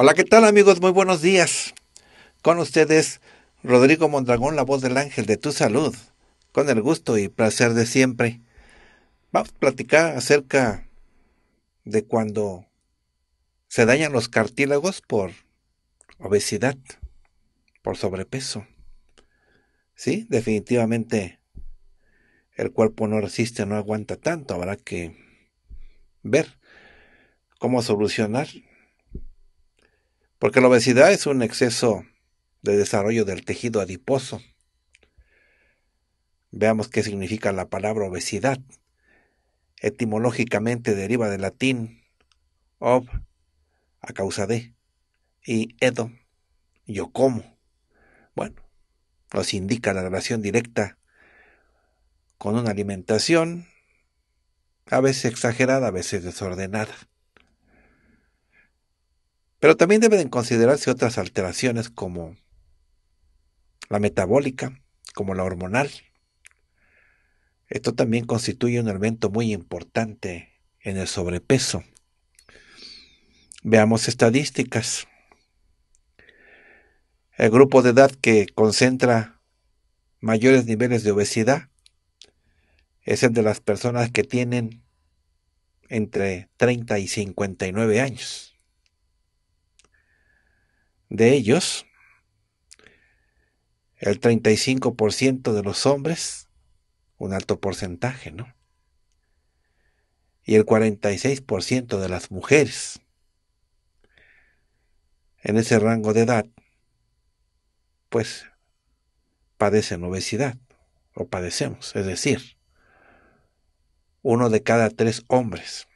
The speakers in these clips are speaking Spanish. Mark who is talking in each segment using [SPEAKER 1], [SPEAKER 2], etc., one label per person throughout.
[SPEAKER 1] Hola, ¿qué tal amigos? Muy buenos días. Con ustedes, Rodrigo Mondragón, la voz del ángel de tu salud, con el gusto y placer de siempre. Vamos a platicar acerca de cuando se dañan los cartílagos por obesidad, por sobrepeso. Sí, definitivamente el cuerpo no resiste, no aguanta tanto, habrá que ver cómo solucionar porque la obesidad es un exceso de desarrollo del tejido adiposo. Veamos qué significa la palabra obesidad. Etimológicamente deriva del latín ob, a causa de, y edo, yo como. Bueno, nos indica la relación directa con una alimentación a veces exagerada, a veces desordenada. Pero también deben considerarse otras alteraciones como la metabólica, como la hormonal. Esto también constituye un elemento muy importante en el sobrepeso. Veamos estadísticas. El grupo de edad que concentra mayores niveles de obesidad es el de las personas que tienen entre 30 y 59 años. De ellos, el 35% de los hombres, un alto porcentaje, ¿no? Y el 46% de las mujeres en ese rango de edad, pues padecen obesidad o padecemos, es decir, uno de cada tres hombres,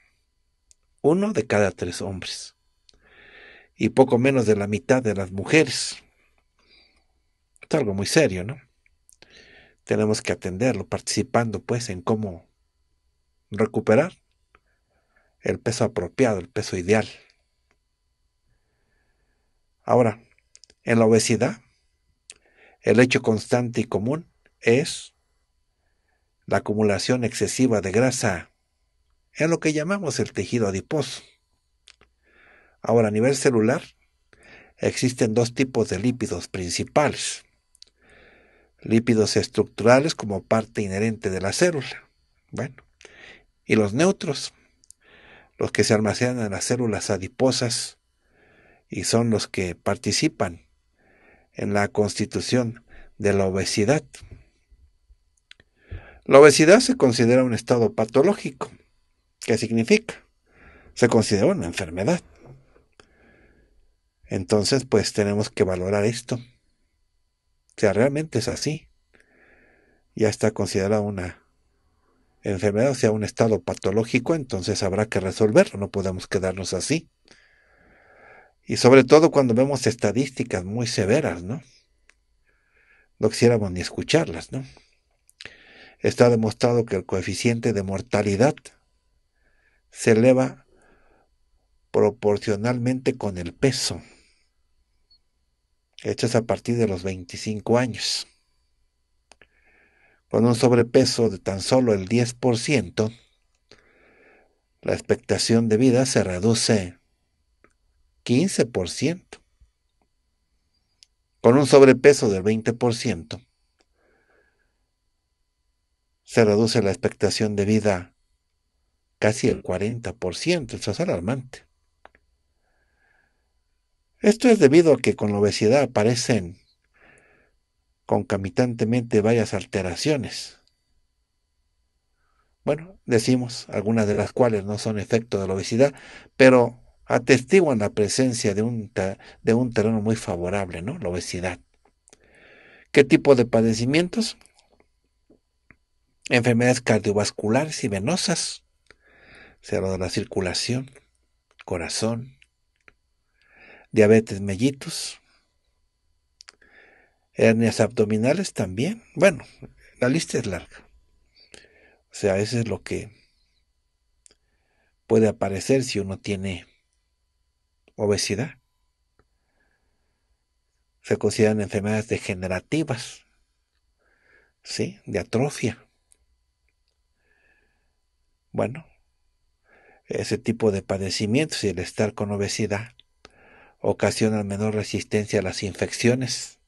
[SPEAKER 1] uno de cada tres hombres y poco menos de la mitad de las mujeres. Es algo muy serio, ¿no? Tenemos que atenderlo participando pues en cómo recuperar el peso apropiado, el peso ideal. Ahora, en la obesidad, el hecho constante y común es la acumulación excesiva de grasa en lo que llamamos el tejido adiposo. Ahora, a nivel celular, existen dos tipos de lípidos principales. Lípidos estructurales como parte inherente de la célula. Bueno, y los neutros, los que se almacenan en las células adiposas y son los que participan en la constitución de la obesidad. La obesidad se considera un estado patológico. ¿Qué significa? Se considera una enfermedad. Entonces, pues tenemos que valorar esto. O sea, realmente es así. Ya está considerada una enfermedad, o sea, un estado patológico, entonces habrá que resolverlo, no podemos quedarnos así. Y sobre todo cuando vemos estadísticas muy severas, ¿no? No quisiéramos ni escucharlas, ¿no? Está demostrado que el coeficiente de mortalidad se eleva proporcionalmente con el peso. Esto a partir de los 25 años. Con un sobrepeso de tan solo el 10%, la expectación de vida se reduce 15%. Con un sobrepeso del 20%, se reduce la expectación de vida casi el 40%. Eso es alarmante. Esto es debido a que con la obesidad aparecen concomitantemente varias alteraciones. Bueno, decimos algunas de las cuales no son efecto de la obesidad, pero atestiguan la presencia de un, de un terreno muy favorable, ¿no? La obesidad. ¿Qué tipo de padecimientos? Enfermedades cardiovasculares y venosas, habla de la circulación, corazón, diabetes mellitus, hernias abdominales también. Bueno, la lista es larga. O sea, eso es lo que puede aparecer si uno tiene obesidad. Se consideran enfermedades degenerativas, ¿sí? De atrofia. Bueno, ese tipo de padecimientos y el estar con obesidad Ocasiona menor resistencia a las infecciones.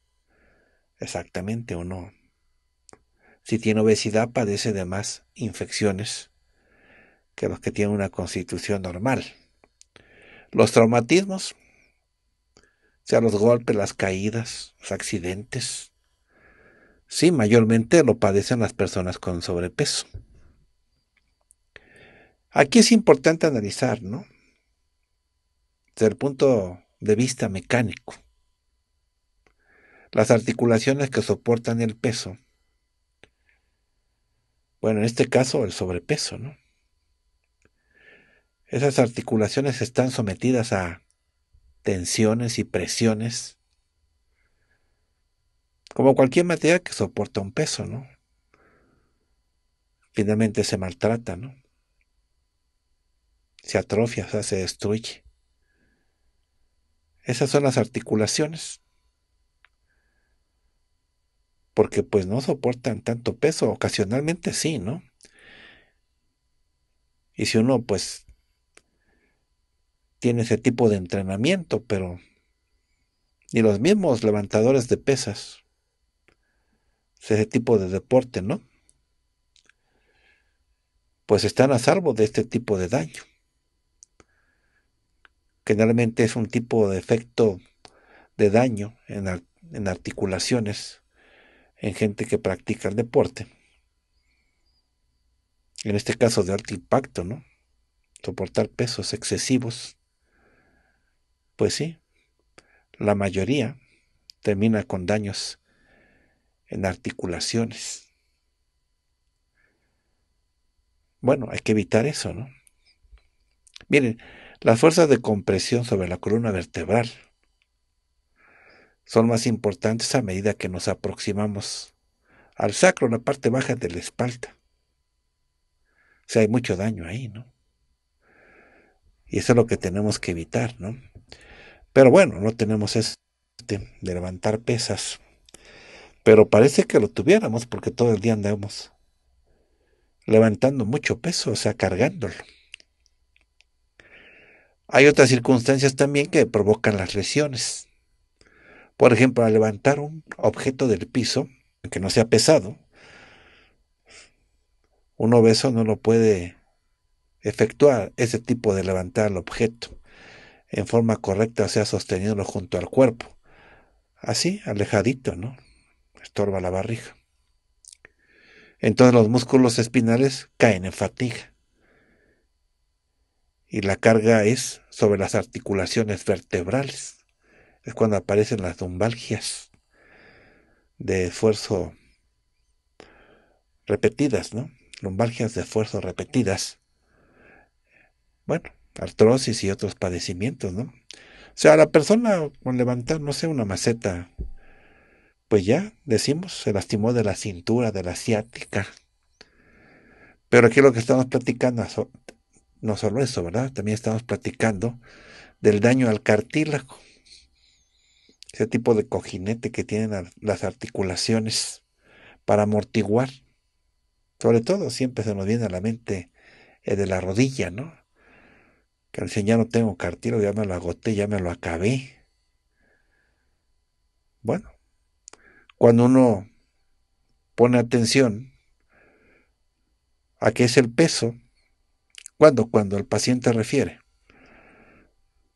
[SPEAKER 1] Exactamente, o no. Si tiene obesidad, padece de más infecciones que los que tienen una constitución normal. Los traumatismos, sea, los golpes, las caídas, los accidentes. Sí, mayormente lo padecen las personas con sobrepeso. Aquí es importante analizar, ¿no? Desde el punto de vista mecánico. Las articulaciones que soportan el peso. Bueno, en este caso el sobrepeso, ¿no? Esas articulaciones están sometidas a tensiones y presiones, como cualquier materia que soporta un peso, ¿no? Finalmente se maltrata, ¿no? Se atrofia, se destruye. Esas son las articulaciones. Porque pues no soportan tanto peso, ocasionalmente sí, ¿no? Y si uno pues tiene ese tipo de entrenamiento, pero ni los mismos levantadores de pesas, pues, ese tipo de deporte, ¿no? Pues están a salvo de este tipo de daño generalmente es un tipo de efecto de daño en, articulaciones en gente que practica el deporte. En este caso de alto impacto, ¿no? Soportar pesos excesivos. Pues sí, la mayoría termina con daños en articulaciones. Bueno, hay que evitar eso, ¿no? Miren, las fuerzas de compresión sobre la columna vertebral son más importantes a medida que nos aproximamos al sacro, la parte baja de la espalda. O sea, hay mucho daño ahí, ¿no? Y eso es lo que tenemos que evitar, ¿no? Pero bueno, no tenemos este de levantar pesas. Pero parece que lo tuviéramos porque todo el día andamos levantando mucho peso, o sea, cargándolo. Hay otras circunstancias también que provocan las lesiones. Por ejemplo, al levantar un objeto del piso, que no sea pesado, un obeso no lo puede efectuar, ese tipo de levantar el objeto en forma correcta, o sea, sosteniéndolo junto al cuerpo. Así, alejadito, ¿no? Estorba la barriga. Entonces los músculos espinales caen en fatiga y la carga es sobre las articulaciones vertebrales. Es cuando aparecen las lumbalgias de esfuerzo repetidas, ¿no? Lumbalgias de esfuerzo repetidas. Bueno, artrosis y otros padecimientos, ¿no? O sea, la persona con levantar, no sé, una maceta, pues ya, decimos, se lastimó de la cintura, de la ciática. Pero aquí lo que estamos platicando no solo eso, ¿verdad? También estamos platicando del daño al cartílago, ese tipo de cojinete que tienen las articulaciones para amortiguar. Sobre todo siempre se nos viene a la mente el eh, de la rodilla, ¿no? Que dicen, ya no tengo cartílago, ya me lo agoté, ya me lo acabé. Bueno, cuando uno pone atención a qué es el peso, cuando el paciente refiere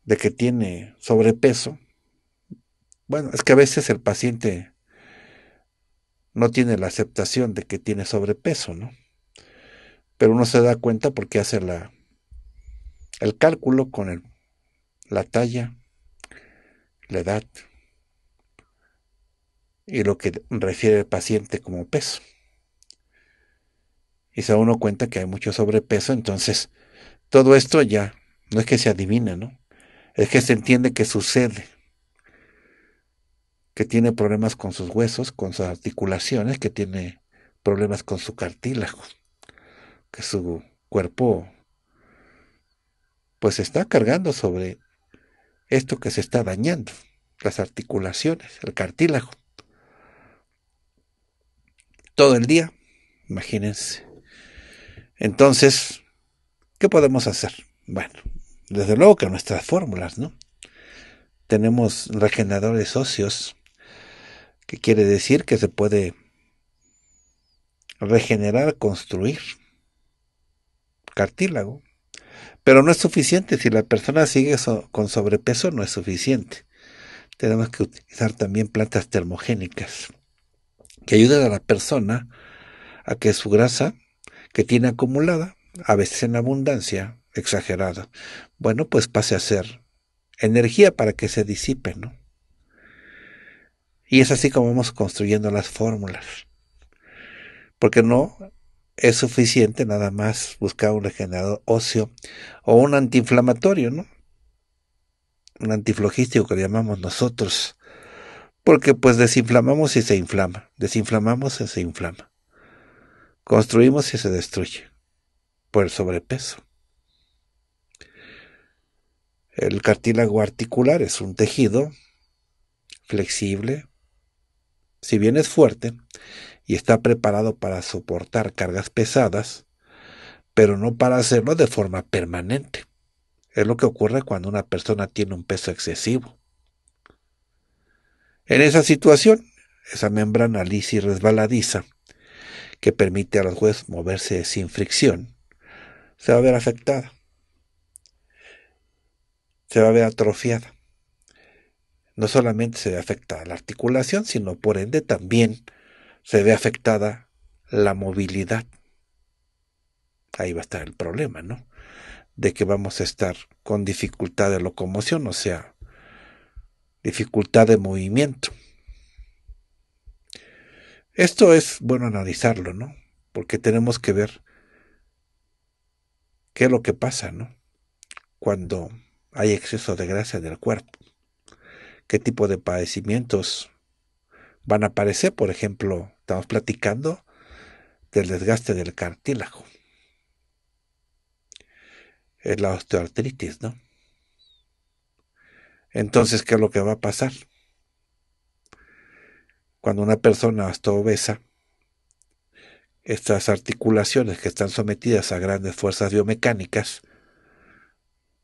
[SPEAKER 1] de que tiene sobrepeso. Bueno, es que a veces el paciente no tiene la aceptación de que tiene sobrepeso, ¿no? Pero uno se da cuenta porque hace la, el cálculo con la talla, la edad y lo que refiere el paciente como peso. Y se uno cuenta que hay mucho sobrepeso, entonces todo esto ya no es que se adivina, ¿no? Es que se entiende que sucede, que tiene problemas con sus huesos, con sus articulaciones, que tiene problemas con su cartílago, que su cuerpo pues está cargando sobre esto que se está dañando, las articulaciones, el cartílago. Todo el día, imagínense. Entonces, ¿Qué podemos hacer? Bueno, desde luego que nuestras fórmulas, ¿no? Tenemos regeneradores óseos, que quiere decir que se puede regenerar, construir cartílago. Pero no es suficiente, si la persona sigue con sobrepeso no es suficiente. Tenemos que utilizar también plantas termogénicas que ayuden a la persona a que su grasa que tiene acumulada a veces en abundancia exagerada, bueno, pues pase a ser energía para que se disipe, ¿no? Y es así como vamos construyendo las fórmulas. Porque no es suficiente nada más buscar un regenerador óseo o un antiinflamatorio, ¿no? Un antiflogístico que llamamos nosotros. Porque pues desinflamamos y se inflama, desinflamamos y se inflama, construimos y se destruye por el sobrepeso. El cartílago articular es un tejido flexible, si bien es fuerte y está preparado para soportar cargas pesadas, pero no para hacerlo de forma permanente. Es lo que ocurre cuando una persona tiene un peso excesivo. En esa situación, esa membrana lisa y resbaladiza, que permite a los huesos moverse sin fricción, se va a ver afectada, se va a ver atrofiada. No solamente se ve afectada la articulación, sino por ende también se ve afectada la movilidad. Ahí va a estar el problema, ¿no? De que vamos a estar con dificultad de locomoción, o sea, dificultad de movimiento. Esto es bueno analizarlo, ¿no? Porque tenemos que ver ¿Qué es lo que pasa, no? Cuando hay exceso de grasa en el cuerpo. ¿Qué tipo de padecimientos van a aparecer? Por ejemplo, estamos platicando del desgaste del cartílago. Es la osteoartritis, ¿no? Entonces, ¿qué es lo que va a pasar? Cuando una persona está obesa, estas articulaciones que están sometidas a grandes fuerzas biomecánicas,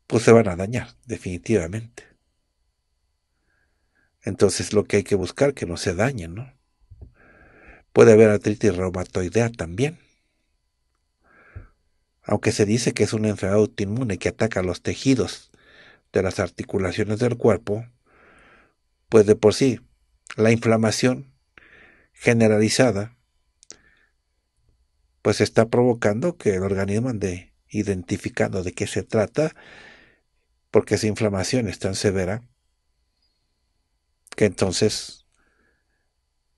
[SPEAKER 1] pues se van a dañar, definitivamente. Entonces lo que hay que buscar que no se dañen, ¿no? Puede haber artritis reumatoidea también. Aunque se dice que es una enfermedad autoinmune que ataca los tejidos de las articulaciones del cuerpo, pues de por sí la inflamación generalizada pues está provocando que el organismo ande identificando de qué se trata, porque esa inflamación es tan severa que entonces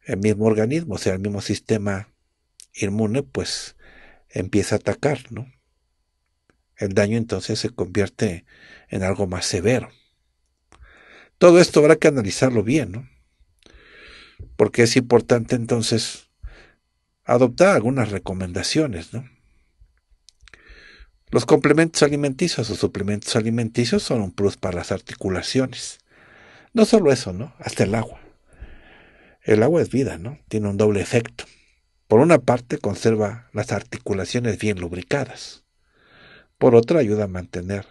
[SPEAKER 1] el mismo organismo, o sea, el mismo sistema inmune, pues empieza a atacar, ¿no? El daño entonces se convierte en algo más severo. Todo esto habrá que analizarlo bien, ¿no? Porque es importante entonces adoptar algunas recomendaciones, ¿no? Los complementos alimenticios o suplementos alimenticios son un plus para las articulaciones. No solo eso, ¿no? Hasta el agua. El agua es vida, ¿no? Tiene un doble efecto. Por una parte, conserva las articulaciones bien lubricadas. Por otra, ayuda a mantener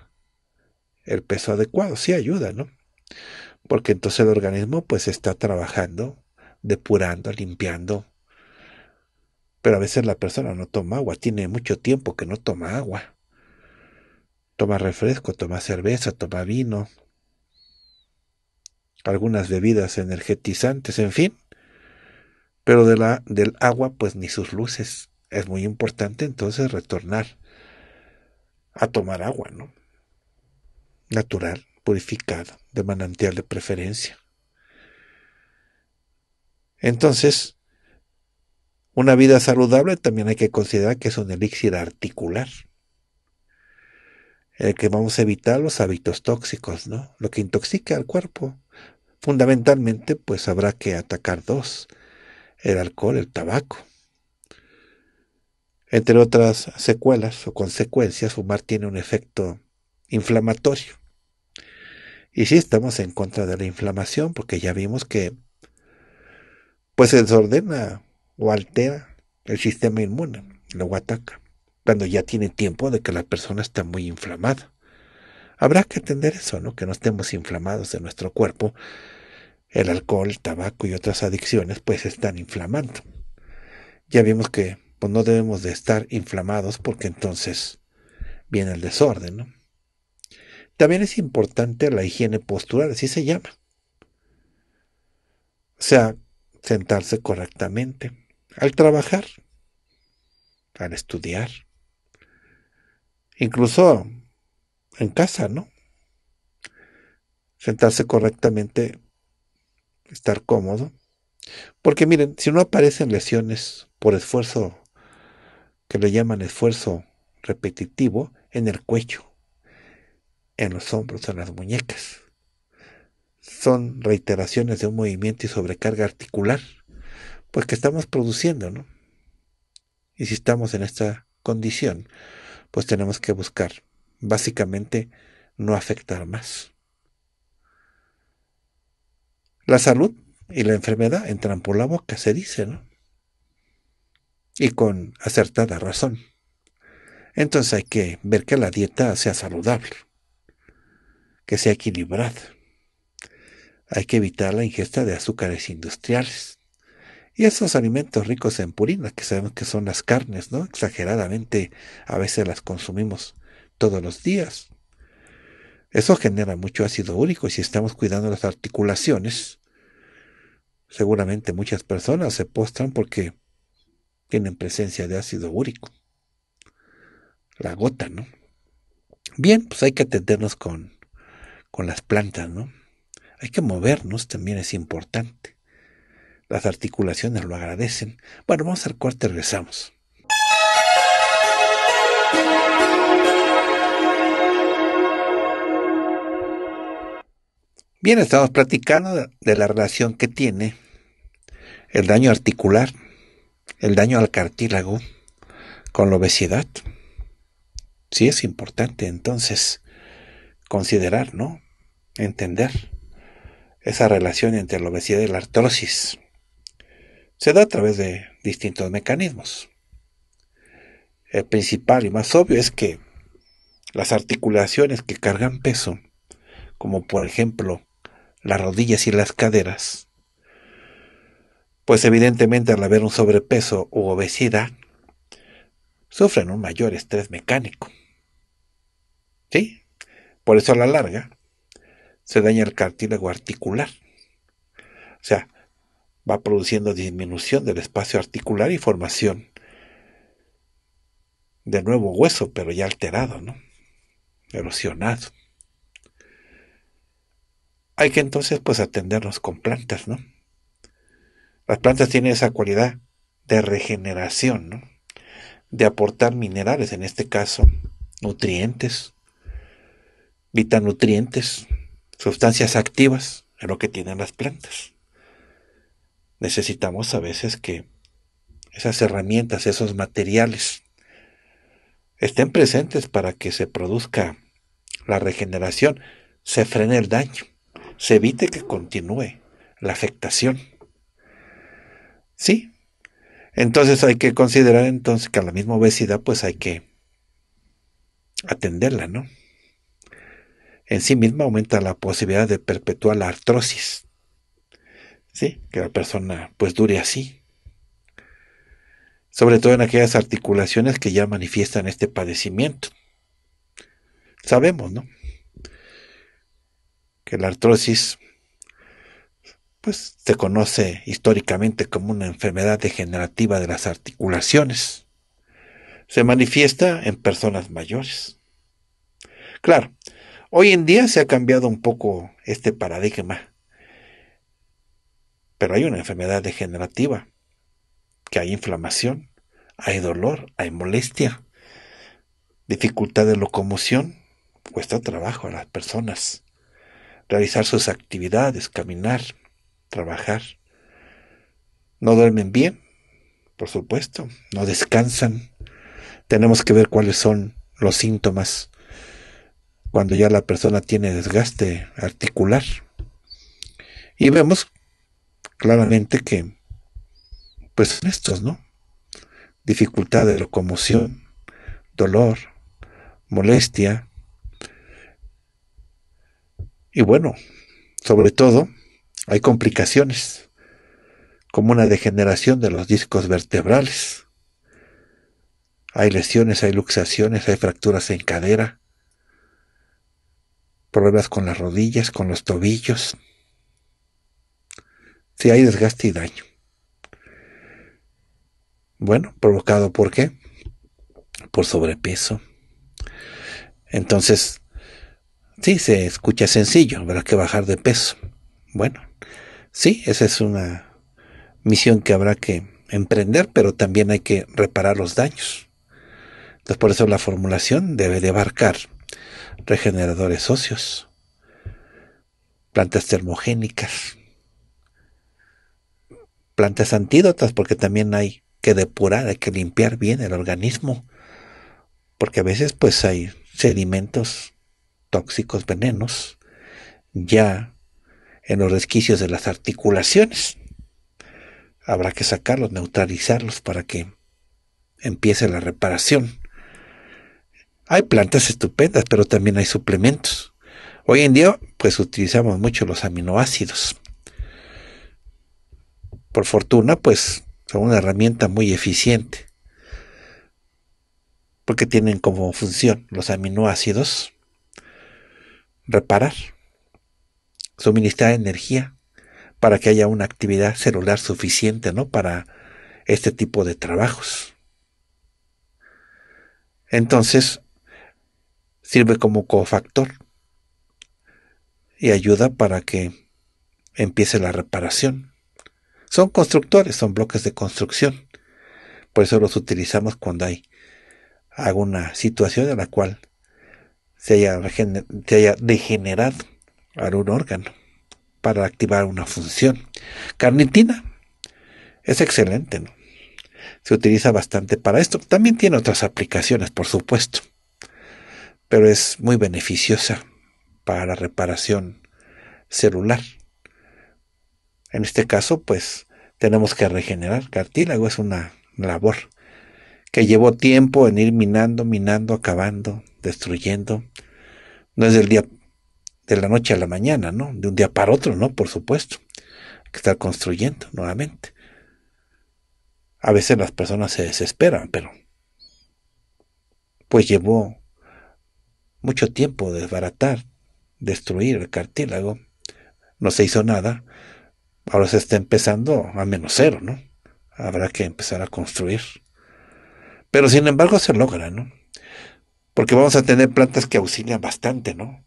[SPEAKER 1] el peso adecuado. Sí ayuda, ¿no? Porque entonces el organismo pues está trabajando, depurando, limpiando pero a veces la persona no toma agua, tiene mucho tiempo que no toma agua. Toma refresco, toma cerveza, toma vino, algunas bebidas energetizantes, en fin. Pero de la, del agua, pues ni sus luces. Es muy importante entonces retornar a tomar agua, ¿no? Natural, purificada, de manantial de preferencia. Entonces, una vida saludable también hay que considerar que es un elixir articular, el que vamos a evitar los hábitos tóxicos, ¿no? Lo que intoxica al cuerpo. Fundamentalmente, pues habrá que atacar dos, el alcohol, el tabaco. Entre otras secuelas o consecuencias, fumar tiene un efecto inflamatorio. Y sí estamos en contra de la inflamación, porque ya vimos que pues se desordena o altera el sistema inmune, lo ataca, cuando ya tiene tiempo de que la persona está muy inflamada. Habrá que atender eso, ¿no? Que no estemos inflamados en nuestro cuerpo. El alcohol, el tabaco y otras adicciones pues están inflamando. Ya vimos que pues, no debemos de estar inflamados porque entonces viene el desorden, ¿no? También es importante la higiene postural, así se llama. O sea, sentarse correctamente, al trabajar, al estudiar, incluso en casa, ¿no? Sentarse correctamente, estar cómodo. Porque miren, si no aparecen lesiones por esfuerzo, que le llaman esfuerzo repetitivo, en el cuello, en los hombros, en las muñecas. Son reiteraciones de un movimiento y sobrecarga articular pues que estamos produciendo, ¿no? Y si estamos en esta condición, pues tenemos que buscar, básicamente, no afectar más. La salud y la enfermedad entran por la boca, se dice, ¿no? Y con acertada razón. Entonces hay que ver que la dieta sea saludable, que sea equilibrada. Hay que evitar la ingesta de azúcares industriales y esos alimentos ricos en purinas, que sabemos que son las carnes, ¿no? Exageradamente a veces las consumimos todos los días. Eso genera mucho ácido úrico y si estamos cuidando las articulaciones, seguramente muchas personas se postran porque tienen presencia de ácido úrico. La gota, ¿no? Bien, pues hay que atendernos con, con las plantas, ¿no? Hay que movernos, también es importante. Las articulaciones lo agradecen. Bueno, vamos al cuarto y regresamos. Bien, estamos platicando de la relación que tiene el daño articular, el daño al cartílago con la obesidad. Sí es importante entonces considerar, ¿no? Entender esa relación entre la obesidad y la artrosis se da a través de distintos mecanismos. El principal y más obvio es que las articulaciones que cargan peso, como por ejemplo las rodillas y las caderas, pues evidentemente al haber un sobrepeso u obesidad, sufren un mayor estrés mecánico. ¿Sí? Por eso a la larga se daña el cartílago articular. O sea, va produciendo disminución del espacio articular y formación de nuevo hueso, pero ya alterado, ¿no? erosionado. Hay que entonces pues atendernos con plantas, ¿no? Las plantas tienen esa cualidad de regeneración, De aportar minerales, en este caso, nutrientes, vitanutrientes, sustancias activas, en lo que tienen las plantas necesitamos a veces que esas herramientas, esos materiales, estén presentes para que se produzca la regeneración, se frene el daño, se evite que continúe la afectación. Sí, entonces hay que considerar entonces que a la misma obesidad pues hay que atenderla, ¿no? En sí misma aumenta la posibilidad de perpetuar la artrosis, ¿sí? Que la persona pues dure así. Sobre todo en aquellas articulaciones que ya manifiestan este padecimiento. Sabemos, ¿no? Que la artrosis pues se conoce históricamente como una enfermedad degenerativa de las articulaciones. Se manifiesta en personas mayores. Claro, hoy en día se ha cambiado un poco este paradigma pero hay una enfermedad degenerativa, que hay inflamación, hay dolor, hay molestia, dificultad de locomoción, cuesta trabajo a las personas realizar sus actividades, caminar, trabajar. No duermen bien, por supuesto, no descansan. Tenemos que ver cuáles son los síntomas cuando ya la persona tiene desgaste articular. Y vemos claramente que, pues son estos, ¿no? Dificultad de locomoción, dolor, molestia. Y bueno, sobre todo, hay complicaciones, como una degeneración de los discos vertebrales. Hay lesiones, hay luxaciones, hay fracturas en cadera, problemas con las rodillas, con los tobillos, si hay desgaste y daño. Bueno, provocado por qué? Por sobrepeso. Entonces, sí, se escucha sencillo, habrá que bajar de peso. Bueno, sí, esa es una misión que habrá que emprender, pero también hay que reparar los daños. Entonces, por eso la formulación debe de abarcar regeneradores óseos, plantas termogénicas, plantas antídotas porque también hay que depurar, hay que limpiar bien el organismo. Porque a veces pues hay sedimentos tóxicos, venenos, ya en los resquicios de las articulaciones. Habrá que sacarlos, neutralizarlos para que empiece la reparación. Hay plantas estupendas, pero también hay suplementos. Hoy en día, pues utilizamos mucho los aminoácidos por fortuna, pues son una herramienta muy eficiente, porque tienen como función los aminoácidos reparar, suministrar energía para que haya una actividad celular suficiente ¿no? para este tipo de trabajos. Entonces, sirve como cofactor y ayuda para que empiece la reparación. Son constructores, son bloques de construcción. Por eso los utilizamos cuando hay alguna situación en la cual se haya, degenerado algún órgano para activar una función. Carnitina es excelente, ¿no? Se utiliza bastante para esto. También tiene otras aplicaciones, por supuesto, pero es muy beneficiosa para la reparación celular. En este caso, pues tenemos que regenerar. Cartílago es una labor que llevó tiempo en ir minando, minando, acabando, destruyendo. No es del día de la noche a la mañana, ¿no? De un día para otro, ¿no? Por supuesto. que estar construyendo nuevamente. A veces las personas se desesperan, pero pues llevó mucho tiempo desbaratar, destruir el cartílago. No se hizo nada, Ahora se está empezando a menos cero, ¿no? Habrá que empezar a construir. Pero sin embargo se logra, ¿no? Porque vamos a tener plantas que auxilian bastante, ¿no?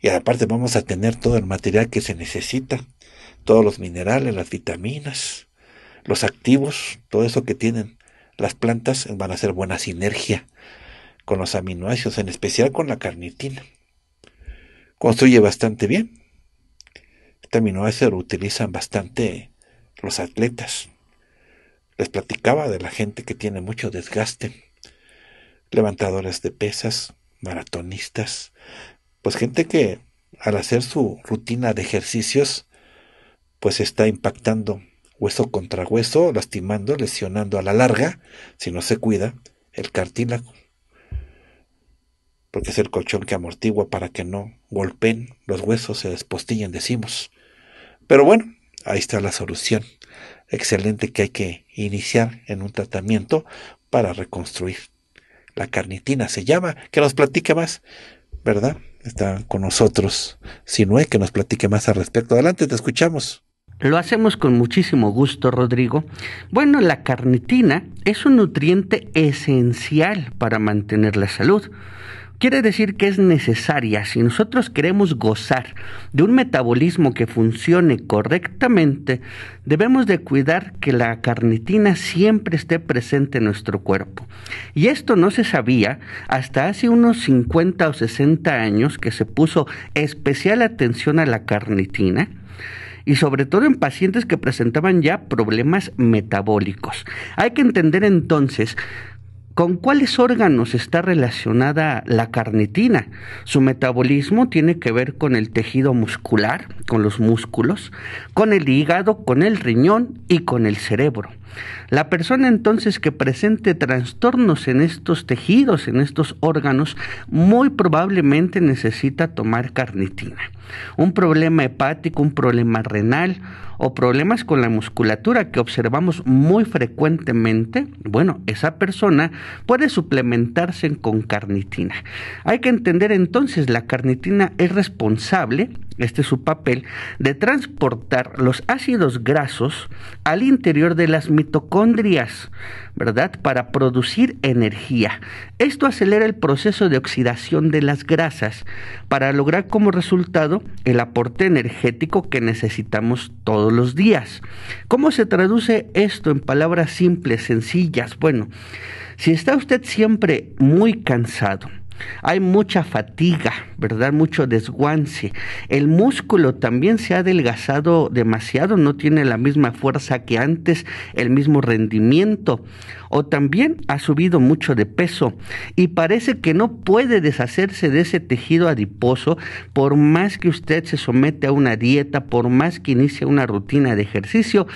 [SPEAKER 1] Y aparte vamos a tener todo el material que se necesita, todos los minerales, las vitaminas, los activos, todo eso que tienen las plantas van a ser buena sinergia con los aminoácidos, en especial con la carnitina. Construye bastante bien terminó lo utilizan bastante los atletas. Les platicaba de la gente que tiene mucho desgaste, levantadores de pesas, maratonistas, pues gente que al hacer su rutina de ejercicios, pues está impactando hueso contra hueso, lastimando, lesionando a la larga, si no se cuida, el cartílago. Porque es el colchón que amortigua para que no golpeen los huesos, se despostillen, decimos. Pero bueno, ahí está la solución. Excelente que hay que iniciar en un tratamiento para reconstruir. La carnitina se llama, que nos platique más, ¿verdad? Está con nosotros
[SPEAKER 2] es que nos platique más al respecto. Adelante, te escuchamos. Lo hacemos con muchísimo gusto, Rodrigo. Bueno, la carnitina es un nutriente esencial para mantener la salud. Quiere decir que es necesaria. Si nosotros queremos gozar de un metabolismo que funcione correctamente, debemos de cuidar que la carnitina siempre esté presente en nuestro cuerpo. Y esto no se sabía hasta hace unos 50 o 60 años que se puso especial atención a la carnitina y sobre todo en pacientes que presentaban ya problemas metabólicos. Hay que entender entonces ¿Con cuáles órganos está relacionada la carnitina? Su metabolismo tiene que ver con el tejido muscular, con los músculos, con el hígado, con el riñón y con el cerebro. La persona entonces que presente trastornos en estos tejidos, en estos órganos, muy probablemente necesita tomar carnitina. Un problema hepático, un problema renal o problemas con la musculatura que observamos muy frecuentemente, bueno, esa persona puede suplementarse con carnitina. Hay que entender entonces, la carnitina es responsable este es su papel, de transportar los ácidos grasos al interior de las mitocondrias, ¿verdad? Para producir energía. Esto acelera el proceso de oxidación de las grasas para lograr como resultado el aporte energético que necesitamos todos los días. ¿Cómo se traduce esto en palabras simples, sencillas? Bueno, si está usted siempre muy cansado, hay mucha fatiga, ¿verdad? Mucho desguance. El músculo también se ha adelgazado demasiado, no tiene la misma fuerza que antes, el mismo rendimiento. O también ha subido mucho de peso y parece que no puede deshacerse de ese tejido adiposo por más que usted se somete a una dieta, por más que inicie una rutina de ejercicio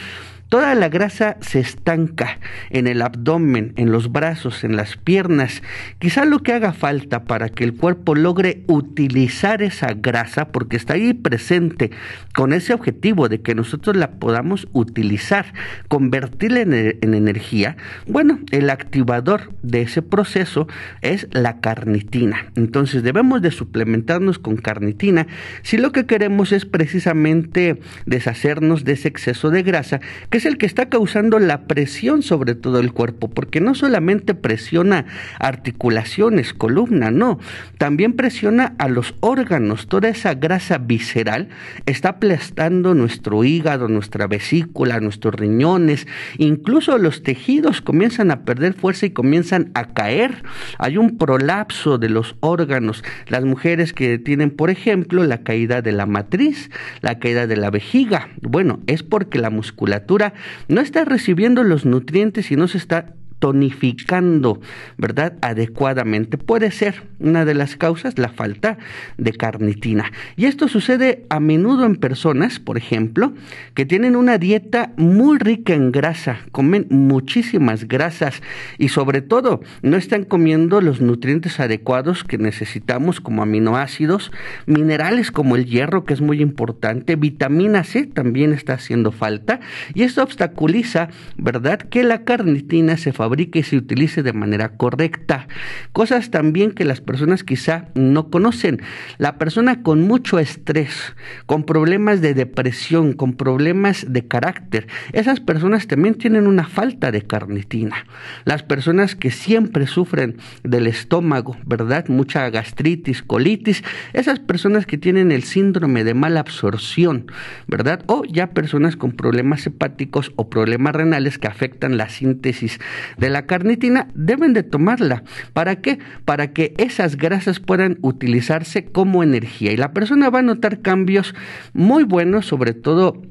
[SPEAKER 2] Toda la grasa se estanca en el abdomen, en los brazos, en las piernas. Quizá lo que haga falta para que el cuerpo logre utilizar esa grasa, porque está ahí presente con ese objetivo de que nosotros la podamos utilizar, convertirla en, e-, energía, bueno, el activador de ese proceso es la carnitina. Entonces debemos de suplementarnos con carnitina si lo que queremos es precisamente deshacernos de ese exceso de grasa que es el que está causando la presión sobre todo el cuerpo, porque no solamente presiona articulaciones, columna, no, también presiona a los órganos, toda esa grasa visceral está aplastando nuestro hígado, nuestra vesícula, nuestros riñones, incluso los tejidos comienzan a perder fuerza y comienzan a caer. Hay un prolapso de los órganos. Las mujeres que tienen, por ejemplo, la caída de la matriz, la caída de la vejiga, bueno, es porque la musculatura no está recibiendo los nutrientes y no se está tonificando, ¿verdad? Adecuadamente. Puede ser una de las causas la falta de carnitina. Y esto sucede a menudo en personas, por ejemplo, que tienen una dieta muy rica en grasa, comen muchísimas grasas y sobre todo no están comiendo los nutrientes adecuados que necesitamos como aminoácidos, minerales como el hierro, que es muy importante, vitamina C también está haciendo falta y esto obstaculiza, ¿verdad?, que la carnitina se favorezca que y se utilice de manera correcta. Cosas también que las personas quizá no conocen. La persona con mucho estrés, con problemas de depresión, con problemas de carácter, esas personas también tienen una falta de carnitina. Las personas que siempre sufren del estómago, ¿verdad? Mucha gastritis, colitis, esas personas que tienen el síndrome de mala absorción, ¿verdad? O ya personas con problemas hepáticos o problemas renales que afectan la síntesis de la carnitina, deben de tomarla. ¿Para qué? Para que esas grasas puedan utilizarse como energía y la persona va a notar cambios muy buenos, sobre todo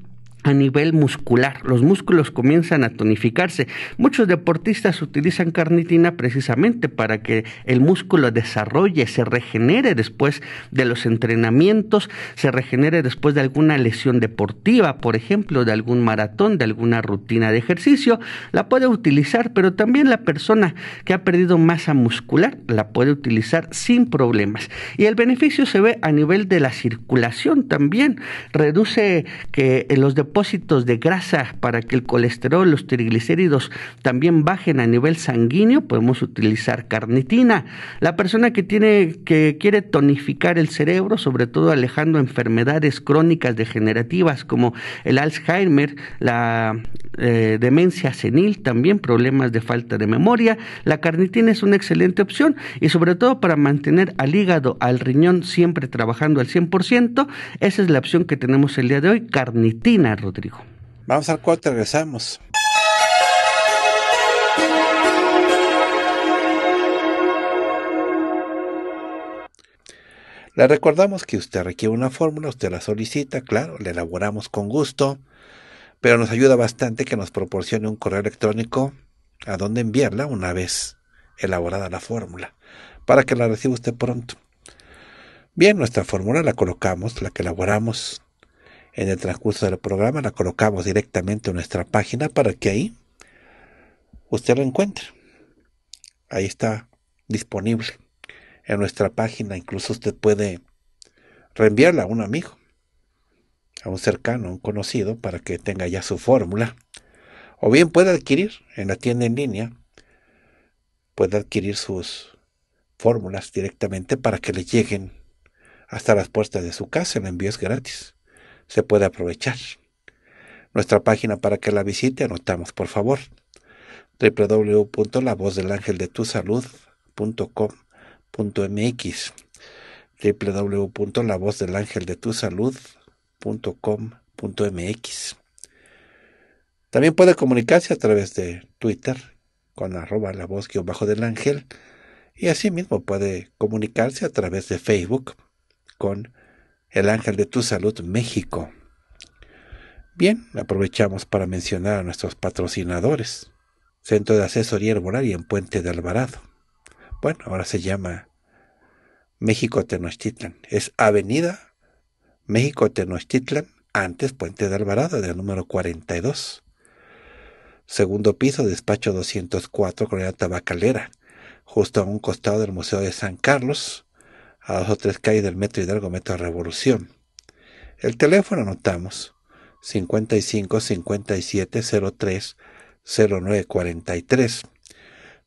[SPEAKER 2] a nivel muscular. Los músculos comienzan a tonificarse. Muchos deportistas utilizan carnitina precisamente para que el músculo desarrolle, se regenere después de los entrenamientos, se regenere después de alguna lesión deportiva, por ejemplo, de algún maratón, de alguna rutina de ejercicio. La puede utilizar, pero también la persona que ha perdido masa muscular la puede utilizar sin problemas. Y el beneficio se ve a nivel de la circulación también. Reduce que los deportistas depósitos de grasa para que el colesterol, los triglicéridos también bajen a nivel sanguíneo, podemos utilizar carnitina. La persona que tiene que quiere tonificar el cerebro, sobre todo alejando enfermedades crónicas degenerativas como el Alzheimer, la eh, demencia senil, también problemas de falta de memoria, la carnitina es una excelente opción y sobre todo para mantener al hígado, al riñón siempre trabajando al 100%, esa es la opción que tenemos el día de hoy, carnitina Rodrigo. Vamos al cuarto. regresamos.
[SPEAKER 1] Le recordamos que usted requiere una fórmula, usted la solicita, claro, la elaboramos con gusto, pero nos ayuda bastante que nos proporcione un correo electrónico a donde enviarla una vez elaborada la fórmula, para que la reciba usted pronto. Bien, nuestra fórmula la colocamos, la que elaboramos en el transcurso del programa, la colocamos directamente en nuestra página para que ahí usted la encuentre. Ahí está disponible en nuestra página. Incluso usted puede reenviarla a un amigo, a un cercano, a un conocido, para que tenga ya su fórmula. O bien puede adquirir en la tienda en línea, puede adquirir sus fórmulas directamente para que le lleguen hasta las puertas de su casa. El envío es gratis se puede aprovechar. Nuestra página para que la visite anotamos por favor www.lavozdelangeldetusalud.com.mx www.lavozdelangeldetusalud.com.mx También puede comunicarse a través de Twitter con arroba la voz guión bajo del ángel y asimismo puede comunicarse a través de Facebook con el ángel de tu salud México. Bien, aprovechamos para mencionar a nuestros patrocinadores. Centro de Asesoría Herbolaria en Puente de Alvarado. Bueno, ahora se llama México Tenochtitlan. Es Avenida México Tenochtitlan, antes Puente de Alvarado, de número 42. Segundo piso, despacho 204, Colonia Tabacalera, justo a un costado del Museo de San Carlos, a dos o tres calles del metro Hidalgo, metro Revolución. El teléfono anotamos 55 57 03 09 43.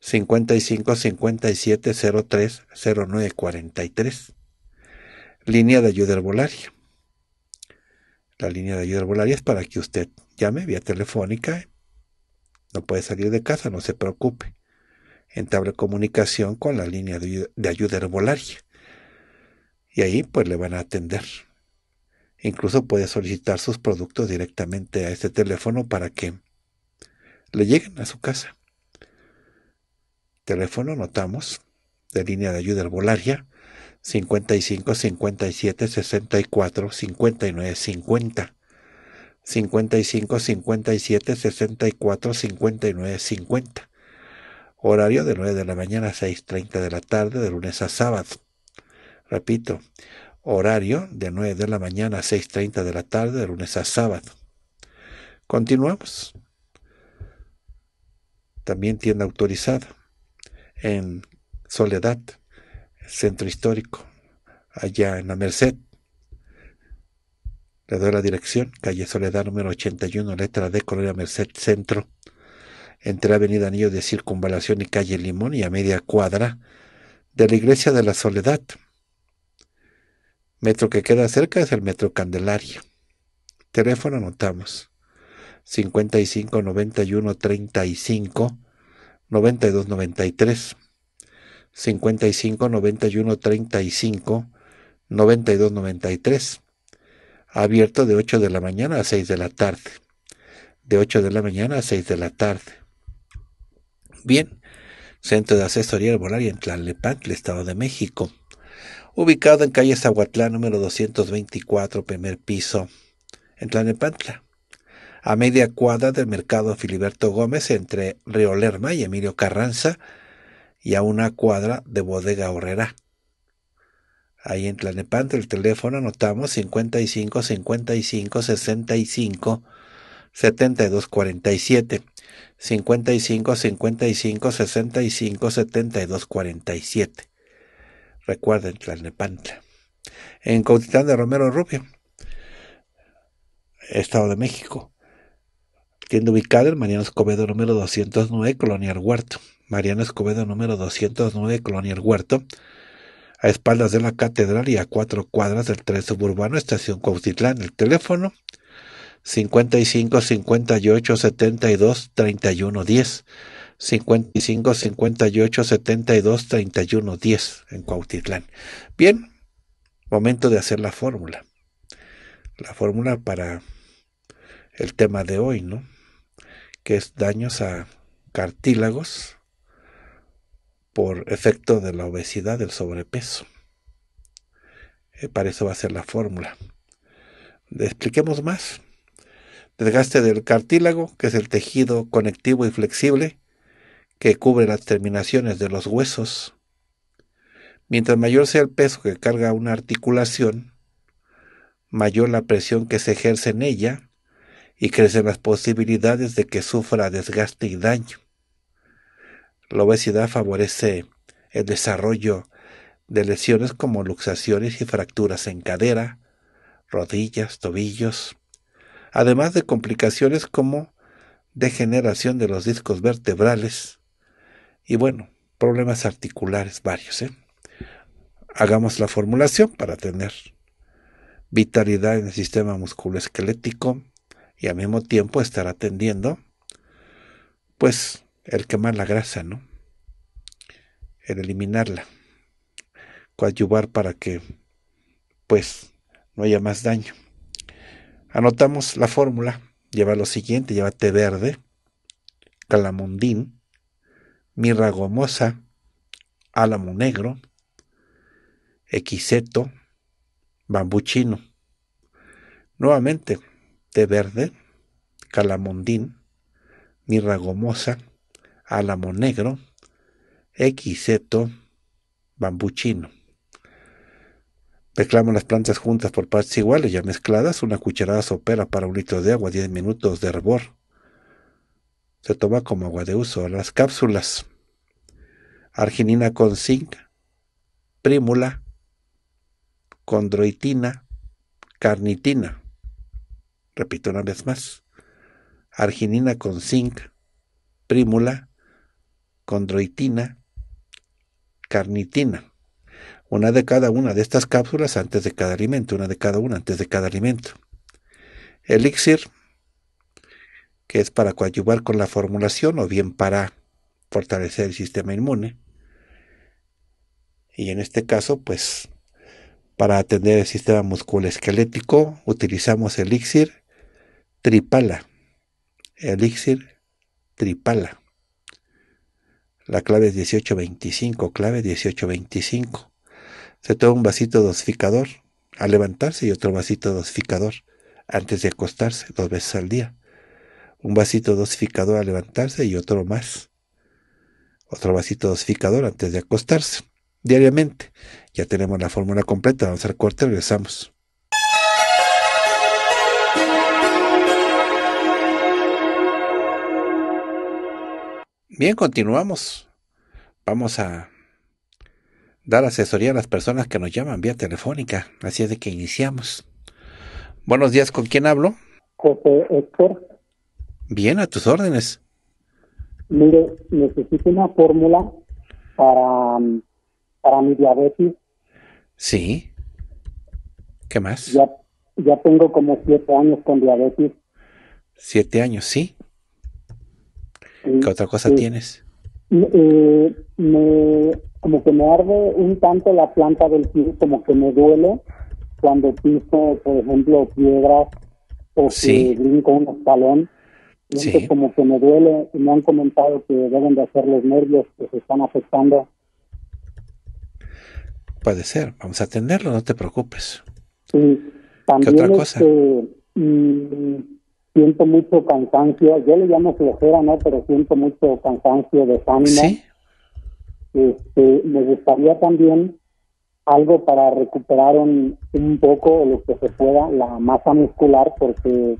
[SPEAKER 1] 55 57 03 09 43. Línea de ayuda herbolaria. La línea de ayuda herbolaria es para que usted llame vía telefónica. No puede salir de casa, no se preocupe. Entable comunicación con la línea de ayuda herbolaria y ahí pues le van a atender. Incluso puede solicitar sus productos directamente a este teléfono para que le lleguen a su casa. Teléfono, notamos, de línea de ayuda al volaria. 55 57 64 59 50. 55 57 64 59 50. Horario de 9 de la mañana a 6.30 de la tarde, de lunes a sábado. Repito, horario de 9 de la mañana a 6.30 de la tarde, de lunes a sábado. Continuamos. También tienda autorizada en Soledad, centro histórico, allá en la Merced. Le doy la dirección, calle Soledad número 81, letra D, Colonia Merced Centro, entre Avenida Anillo de Circunvalación y calle Limón y a media cuadra de la Iglesia de la Soledad. Metro que queda cerca es el Metro Candelaria. Teléfono anotamos. 55 91 35 92 93. 55 91 35 92 93. Abierto de 8 de la mañana a 6 de la tarde. De 8 de la mañana a 6 de la tarde. Bien. Centro de Asesoría Arbolaria en el Estado de México ubicado en calle Zahuatlán, número 224, primer piso, en Tlanepantla, a media cuadra del mercado Filiberto Gómez entre Río Lerma y Emilio Carranza, y a una cuadra de Bodega Horrera. Ahí en Tlanepantla el teléfono anotamos 55 55 65 72 47 55 55 65 72 47 recuerda en Tlalnepantla. En Cautitán de Romero Rubio, Estado de México, tienda ubicada en Mariano Escobedo número 209, Colonia El Huerto. Mariano Escobedo número 209, Colonia El Huerto, a espaldas de la catedral y a cuatro cuadras del tren suburbano, estación Cuautitlán. El teléfono 55 58 72 31 10. 55 58 72 31 10 en Cuautitlán. Bien, momento de hacer la fórmula. La fórmula para el tema de hoy, ¿no? Que es daños a cartílagos por efecto de la obesidad, del sobrepeso. Eh, para eso va a ser la fórmula. Le expliquemos más. Desgaste del cartílago, que es el tejido conectivo y flexible que cubre las terminaciones de los huesos. Mientras mayor sea el peso que carga una articulación, mayor la presión que se ejerce en ella y crecen las posibilidades de que sufra desgaste y daño. La obesidad favorece el desarrollo de lesiones como luxaciones y fracturas en cadera, rodillas, tobillos, además de complicaciones como degeneración de los discos vertebrales, y bueno, problemas articulares varios. ¿eh? Hagamos la formulación para tener vitalidad en el sistema musculoesquelético y al mismo tiempo estar atendiendo, pues, el quemar la grasa, ¿no? El eliminarla, coadyuvar para que, pues, no haya más daño. Anotamos la fórmula, lleva lo siguiente, lleva té verde, calamondín, mirra gomosa, álamo negro, equiseto, bambú Nuevamente, té verde, calamondín, mirra gomosa, álamo negro, equiseto, bambú chino. Mezclamos las plantas juntas por partes iguales, ya mezcladas, una cucharada sopera para un litro de agua, 10 minutos de hervor. Se toma como agua de uso. Las cápsulas. Arginina con zinc, prímula, condroitina, carnitina. Repito una vez más. Arginina con zinc, prímula, condroitina, carnitina. Una de cada una de estas cápsulas antes de cada alimento, una de cada una antes de cada alimento. Elixir que es para coadyuvar con la formulación o bien para fortalecer el sistema inmune. Y en este caso, pues, para atender el sistema musculoesquelético utilizamos elixir tripala. Elixir tripala. La clave es 1825, clave 1825. Se toma un vasito dosificador al levantarse y otro vasito dosificador antes de acostarse dos veces al día un vasito dosificador al levantarse y otro más. Otro vasito dosificador antes de acostarse, diariamente. Ya tenemos la fórmula completa, vamos al corte, regresamos. Bien, continuamos. Vamos a dar asesoría a las personas que nos llaman vía telefónica. Así es de que iniciamos. Buenos días, ¿con quién hablo? José Bien, a tus órdenes.
[SPEAKER 3] Mire, necesito una fórmula para, mm, para mi diabetes.
[SPEAKER 1] Sí. ¿Qué más?
[SPEAKER 3] Ya, tengo como siete años con diabetes.
[SPEAKER 1] Siete años, sí. ¿Qué otra cosa tienes?
[SPEAKER 3] Eh, me, como que me arde un tanto la planta del pie, como que me duele cuando piso, por ejemplo, piedras o si un escalón como que me duele y me han comentado que deben de hacer los nervios que se están afectando.
[SPEAKER 1] Puede ser, vamos a atenderlo, no te preocupes. Sí,
[SPEAKER 3] también este, mm, siento mucho cansancio, yo le llamo flojera, ¿no? Pero siento mucho cansancio, de Sí. Este, me gustaría también algo para recuperar un, poco lo que se pueda, la masa muscular, porque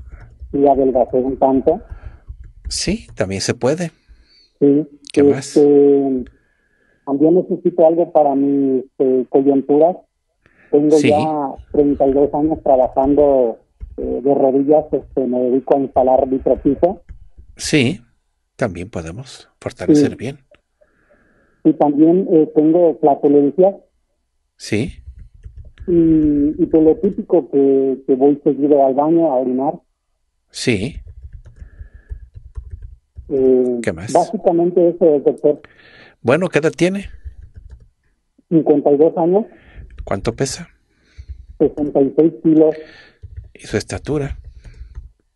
[SPEAKER 3] sí adelgacé un tanto.
[SPEAKER 1] Sí, también se puede. Sí. ¿Qué este, más?
[SPEAKER 3] También necesito algo para mis este, coyunturas. Tengo ya 32 años trabajando eh, de rodillas, este, me dedico a instalar vitropiso.
[SPEAKER 1] Sí, también podemos fortalecer bien.
[SPEAKER 3] Y también eh, tengo flatulencia. Sí. Y, y pues lo típico que voy seguido al baño a orinar.
[SPEAKER 1] Sí. Eh, ¿Qué más?
[SPEAKER 3] Básicamente eso, doctor.
[SPEAKER 1] Bueno, ¿qué edad tiene?
[SPEAKER 3] 52 años.
[SPEAKER 1] ¿Cuánto pesa?
[SPEAKER 3] 66 kilos.
[SPEAKER 1] ¿Y su estatura?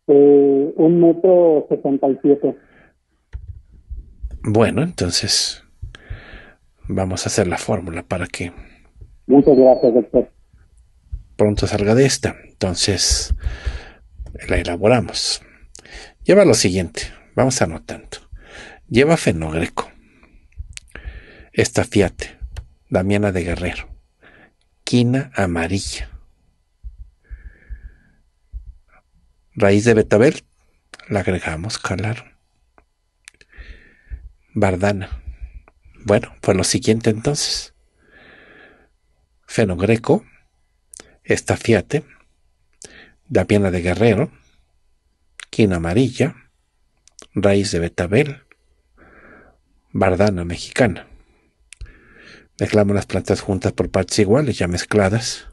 [SPEAKER 3] Eh, un metro 67.
[SPEAKER 1] Bueno, entonces vamos a hacer la fórmula para que...
[SPEAKER 3] Muchas gracias, doctor.
[SPEAKER 1] Pronto salga de esta. Entonces, la elaboramos. Lleva lo siguiente vamos a Lleva Fenogreco, Estafiate, Damiana de Guerrero, Quina Amarilla, Raíz de Betabel, la agregamos, calar, Bardana. Bueno, pues lo siguiente entonces. Fenogreco, Estafiate, Damiana de Guerrero, Quina Amarilla, raíz de betabel, bardana mexicana. Mezclamos las plantas juntas por partes iguales, ya mezcladas.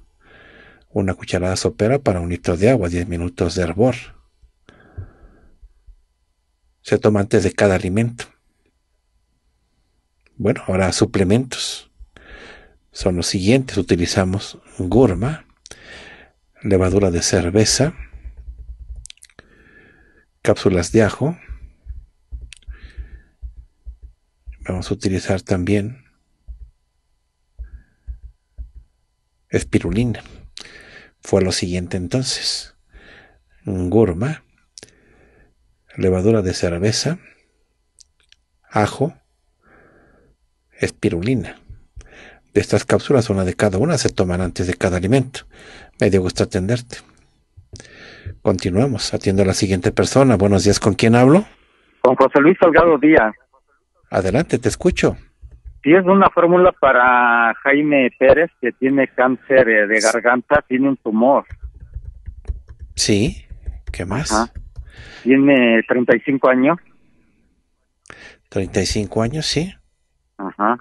[SPEAKER 1] Una cucharada sopera para un litro de agua, 10 minutos de hervor. Se toma antes de cada alimento. Bueno, ahora suplementos. Son los siguientes. Utilizamos gurma, levadura de cerveza, cápsulas de ajo, vamos a utilizar también espirulina. Fue lo siguiente entonces. Gurma, levadura de cerveza, ajo, espirulina. De estas cápsulas, una de cada una se toman antes de cada alimento. Me dio gusto atenderte. Continuamos. Atiendo a la siguiente persona. Buenos días. ¿Con quién hablo?
[SPEAKER 3] Con José Luis Salgado Díaz.
[SPEAKER 1] Adelante, te escucho.
[SPEAKER 3] Sí, una fórmula para Jaime Pérez que tiene cáncer de garganta, tiene un tumor.
[SPEAKER 1] Sí, ¿qué más?
[SPEAKER 3] Tiene 35 años.
[SPEAKER 1] 35 años, sí. Ajá.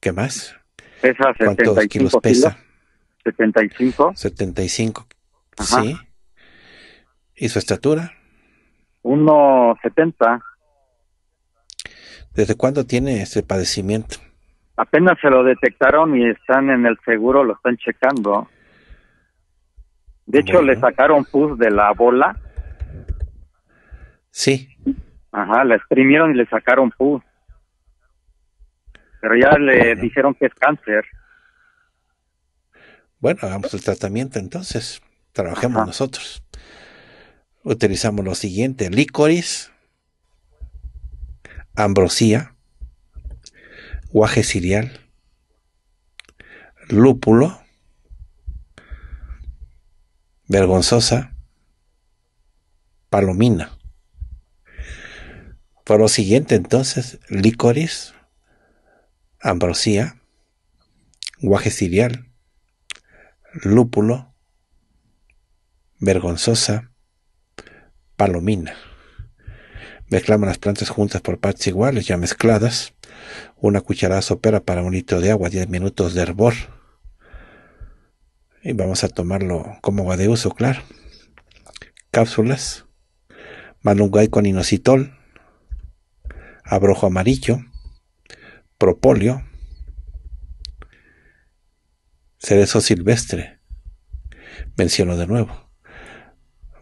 [SPEAKER 1] ¿Qué más?
[SPEAKER 3] Pesa 75 ¿Cuántos kilos, pesa? 75.
[SPEAKER 1] 75, sí. ¿Y su estatura?
[SPEAKER 3] 1,70.
[SPEAKER 1] ¿Desde cuándo tiene ese padecimiento?
[SPEAKER 3] Apenas se lo detectaron y están en el seguro, lo están checando. De hecho, le sacaron pus de la bola. Sí. Ajá, la exprimieron y le sacaron pus. Pero ya le dijeron que es cáncer.
[SPEAKER 1] Bueno, hagamos el tratamiento entonces. Trabajemos nosotros. Utilizamos lo siguiente, licoris ambrosía, guaje sirial, lúpulo, vergonzosa, palomina. Por lo siguiente, entonces, licoris, ambrosía, guaje sirial, lúpulo, vergonzosa, palomina. Mezclamos las plantas juntas por partes iguales, ya mezcladas. Una cucharada sopera para un litro de agua, 10 minutos de hervor. Y vamos a tomarlo como agua de uso, claro. Cápsulas. Malungay con inositol. Abrojo amarillo. Propóleo. Cerezo silvestre. Menciono de nuevo.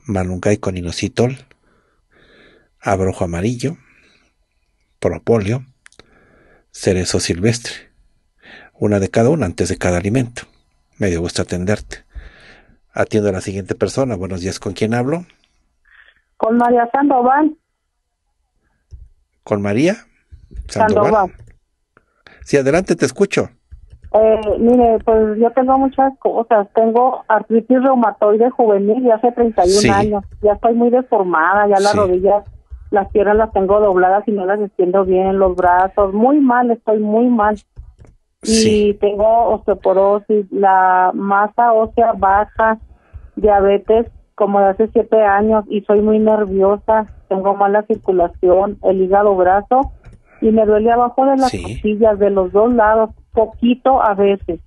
[SPEAKER 1] Malungay con inositol abrojo amarillo, propolio, cerezo silvestre, una de cada una antes de cada alimento. Me dio gusto atenderte. Atiendo a la siguiente persona. Buenos días, ¿con quién hablo?
[SPEAKER 4] Con María Sandoval.
[SPEAKER 1] ¿Con María? Sandoval. Sí, adelante, te escucho.
[SPEAKER 4] Eh, mire, pues yo tengo muchas cosas. Tengo artritis reumatoide juvenil ya hace 31 años. Ya estoy muy deformada, ya la rodillas rodilla las piernas las tengo dobladas y no las extiendo bien, los brazos, muy mal, estoy muy mal. Y tengo osteoporosis, la masa ósea baja, diabetes como de hace siete años y soy muy nerviosa, tengo mala circulación, el hígado brazo. y me duele abajo de las costillas, de los dos lados, poquito a veces.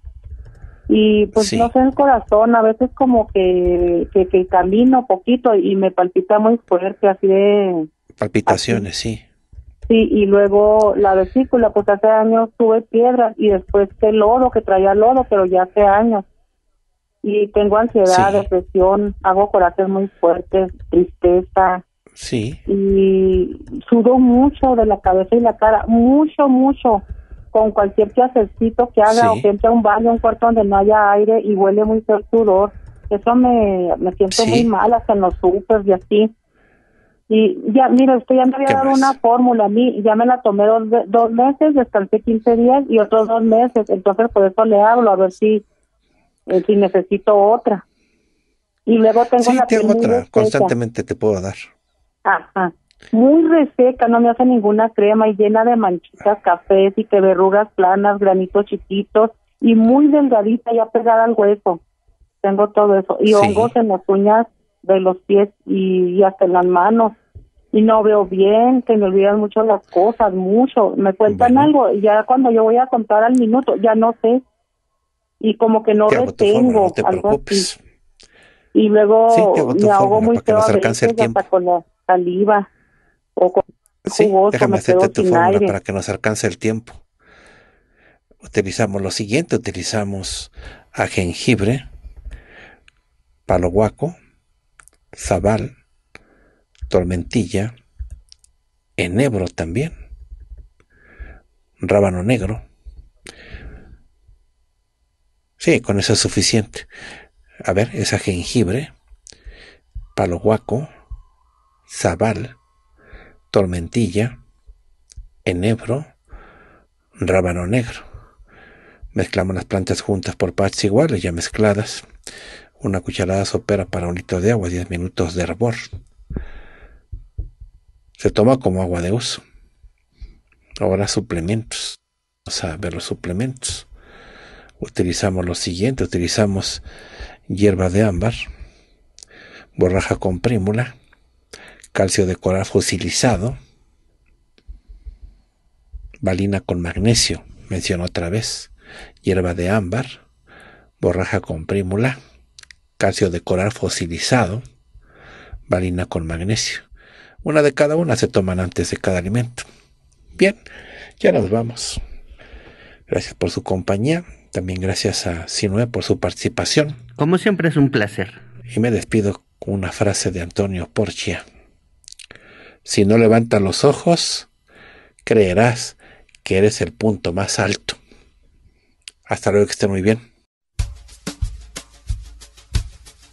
[SPEAKER 4] Y pues no sé el corazón, a veces como que, que, que camino poquito y me palpita muy fuerte, así de
[SPEAKER 1] Palpitaciones, sí.
[SPEAKER 4] Sí, y luego la vesícula, pues hace años tuve piedras y después que lodo, que traía lodo, pero ya hace años. Y tengo ansiedad, depresión, hago corajes muy fuertes, tristeza. Sí. Y sudo mucho de la cabeza y la cara, mucho, mucho, con cualquier quehacercito que haga o que entre a un baño, un cuarto donde no haya aire y huele muy el sudor. Eso me, me siento muy mal, hasta en los y así y ya, mira, usted ya me había dado una fórmula a mí, ya me la tomé dos, meses, descansé 15 días y otros dos meses, entonces por eso le hablo, a ver si, eh, si necesito otra. Y luego tengo otra, constantemente te puedo dar. Ajá, muy reseca, no me hace ninguna crema y llena de manchitas, cafés y que verrugas planas, granitos chiquitos y muy delgadita, ya pegada al hueso. Tengo todo eso. Y hongos en las uñas de los pies y, hasta en las manos y no veo bien, que me olvidan mucho las cosas, mucho, me cuentan algo y ya cuando yo voy a contar al minuto ya no sé y como que no retengo Y luego me ahogo muy feo con la saliva o con sí, déjame hacerte tu para
[SPEAKER 1] que nos alcance el tiempo. Utilizamos lo siguiente, utilizamos a jengibre, palo guaco, Zabal, Tormentilla, Enebro también, Rábano Negro. Sí, con eso es suficiente. A ver, esa jengibre, Palo Guaco, Zabal, Tormentilla, Enebro, Rábano Negro. Mezclamos las plantas juntas por partes iguales, ya mezcladas una cucharada sopera para un litro de agua, 10 minutos de hervor. Se toma como agua de uso. Ahora suplementos. Vamos a ver los suplementos. Utilizamos lo siguiente, utilizamos hierba de ámbar, borraja con prímula, calcio de coral fusilizado, Balina con magnesio, menciono otra vez, hierba de ámbar, borraja con prímula, calcio de coral fosilizado, valina con magnesio. Una de cada una se toman antes de cada alimento. Bien, ya nos vamos. Gracias por su compañía. También gracias a Sinue por su participación. Como siempre es un placer. Y me despido con una frase de Antonio Porcia. Si no levantas los ojos, creerás que eres el punto más alto. Hasta luego, que esté muy bien.